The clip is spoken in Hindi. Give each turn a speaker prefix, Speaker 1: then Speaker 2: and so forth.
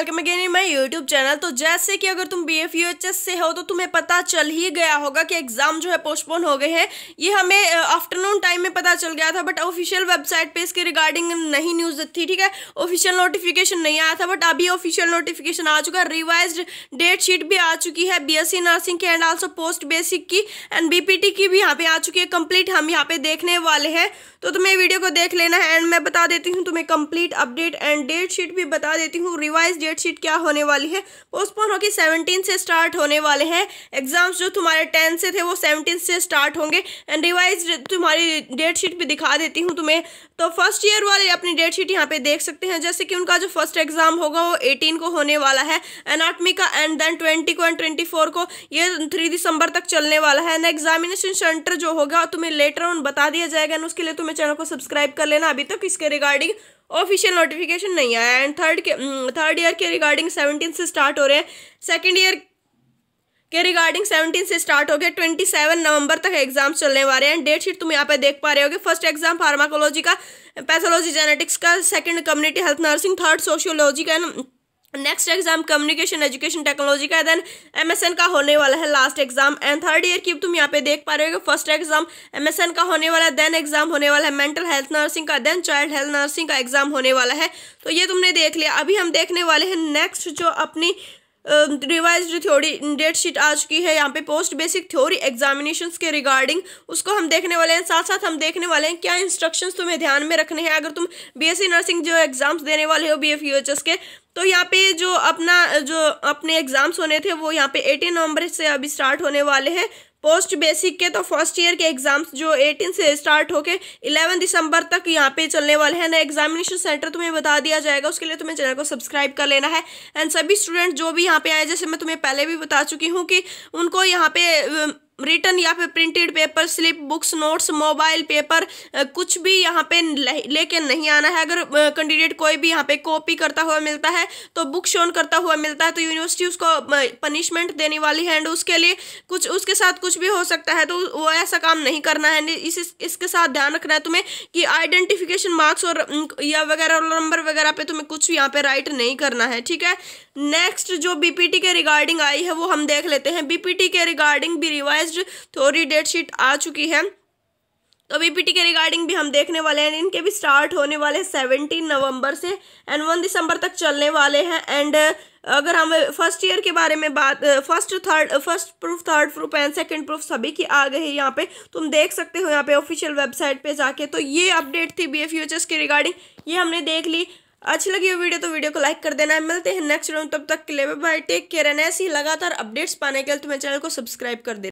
Speaker 1: welcome again in my YouTube channel तो जैसे कि अगर तुम बी से हो तो तुम्हें पता चल ही गया होगा कि एग्ज़ाम जो है पोस्टपोन हो गए हैं ये हमें आफ्टरनून टाइम में पता चल गया था बट ऑफिशियल वेबसाइट पे इसके रिगार्डिंग नहीं न्यूज़ थी ठीक है ऑफिशियल नोटिफिकेशन नहीं आया था बट अभी ऑफिशियल नोटिफिकेशन आ चुका है रिवाइज डेट शीट भी आ चुकी है बी नर्सिंग की एंड ऑल्सो पोस्ट बेसिक की एंड बी की भी यहाँ पे आ चुकी है कंप्लीट हम यहाँ पे देखने वाले हैं तो तुम्हें वीडियो को देख लेना है एंड मैं बता देती हूँ तुम्हें complete update and date sheet भी बता देती हूँ रिवाइज डेट शीट क्या होने वाली है पोस्टपोन होकर सेवनटीन से स्टार्ट होने वाले हैं एग्जाम्स जो तुम्हारे टेन से थे वो सेवनटीन से स्टार्ट होंगे एंड रिवाइज तुम्हारी डेट शीट भी दिखा देती हूँ तुम्हें तो फर्स्ट ईयर वाले अपनी डेट शीट यहाँ पे देख सकते हैं जैसे कि उनका जो फर्स्ट एग्जाम होगा वो एटीन को होने वाला है एनाटमी का एंड देन ट्वेंटी को एंड ट्वेंटी फोर को ये थ्री दिसंबर तक चलने वाला है एंड एग्जामिनेशन सेंटर जो होगा तुम्हें लेटर ऑन बता दिया जाएगा एंड उसके लिए तुम्हें चैनल को सब्सक्राइब कर लेना अभी तक इसके रिगार्डिंग ऑफिशियल नोटिफिकेशन नहीं आया एंड थर्ड के थर्ड हम्म, ईयर के रिगार्डिंग सेवनटीन से स्टार्ट हो रहे हैं सेकेंड ईयर के रिगार्डिंग सेवनटीन से स्टार्ट हो गया ट्वेंटी सेवन नवंबर तक एग्जाम्स चलने वाले हैं डेट शीट तुम यहाँ पे देख पा रहे हो फर्स्ट एग्जाम फार्माकोलॉजी का पैथोलॉजी जेनेटिक्स का second community health nursing third sociology का next exam communication education technology का देन एमएसएन का होने वाला है last exam and third year की तुम यहाँ पे देख पा रहे हो फर्स्ट एग्जाम एमएसएन का होने वाला है देन एग्जाम होने वाला है मेंटल हेल्थ नर्सिंग का देन चाइल्ड हेल्थ नर्सिंग का एग्जाम होने वाला है तो ये तुमने देख लिया अभी हम देखने वाले हैं नेक्स्ट जो अपनी रिवाइज थ्योरी डेट शीट आ चुकी है यहाँ पे पोस्ट बेसिक थ्योरी एग्जामिनेशन के रिगार्डिंग उसको हम देखने वाले हैं साथ साथ हम देखने वाले हैं क्या इंस्ट्रक्शंस तुम्हें ध्यान में रखने हैं अगर तुम बीएससी नर्सिंग e जो एग्जाम्स देने वाले हो बी के तो यहाँ पे जो अपना जो अपने एग्ज़ाम्स होने थे वो यहाँ पे 18 नवंबर से अभी स्टार्ट होने वाले हैं पोस्ट बेसिक के तो फर्स्ट ईयर के एग्ज़ाम्स जो 18 से स्टार्ट होके 11 दिसंबर तक यहाँ पे चलने वाले हैं ना एग्जामिनेशन सेंटर तुम्हें बता दिया जाएगा उसके लिए तुम्हें चैनल को सब्सक्राइब कर लेना है एंड सभी स्टूडेंट जो भी यहाँ पे आए जैसे मैं तुम्हें पहले भी बता चुकी हूँ कि उनको यहाँ पे रिटर्न या फिर printed paper slip books notes mobile paper कुछ भी यहाँ पे लेके नहीं आना है अगर कैंडिडेट कोई भी यहाँ पे कॉपी करता हुआ मिलता है तो बुक शोन करता हुआ मिलता है तो यूनिवर्सिटी उसको पनिशमेंट देने वाली है एंड उसके लिए कुछ उसके साथ कुछ भी हो सकता है तो वो ऐसा काम नहीं करना है इस, इसके साथ ध्यान रखना है तुम्हें कि आइडेंटिफिकेशन मार्क्स और या वगैरह रोल नंबर वगैरह पे तुम्हें कुछ यहाँ पे राइट नहीं करना है ठीक है नेक्स्ट जो बी के रिगार्डिंग आई है वो हम देख लेते हैं बी के रिगार्डिंग भी रिवाइज रिवाइज थोड़ी डेट शीट आ चुकी है तो बीपीटी के रिगार्डिंग भी हम देखने वाले हैं इनके भी स्टार्ट होने वाले हैं सेवनटीन नवंबर से एंड वन दिसंबर तक चलने वाले हैं एंड अगर हम फर्स्ट ईयर के बारे में बात first third first proof third proof and second proof सभी की आ गई है यहाँ पे तुम देख सकते हो यहाँ पे ऑफिशियल वेबसाइट पे जाके तो ये अपडेट थी बी एफ के रिगार्डिंग ये हमने देख ली अच्छी लगी हो वीडियो तो वीडियो को लाइक कर देना है मिलते हैं नेक्स्ट रूम तब तक के लिए बाय टेक केयर एंड ऐसी लगातार अपडेट्स पाने के लिए तुम्हें तो चैनल को सब्सक्राइब कर देना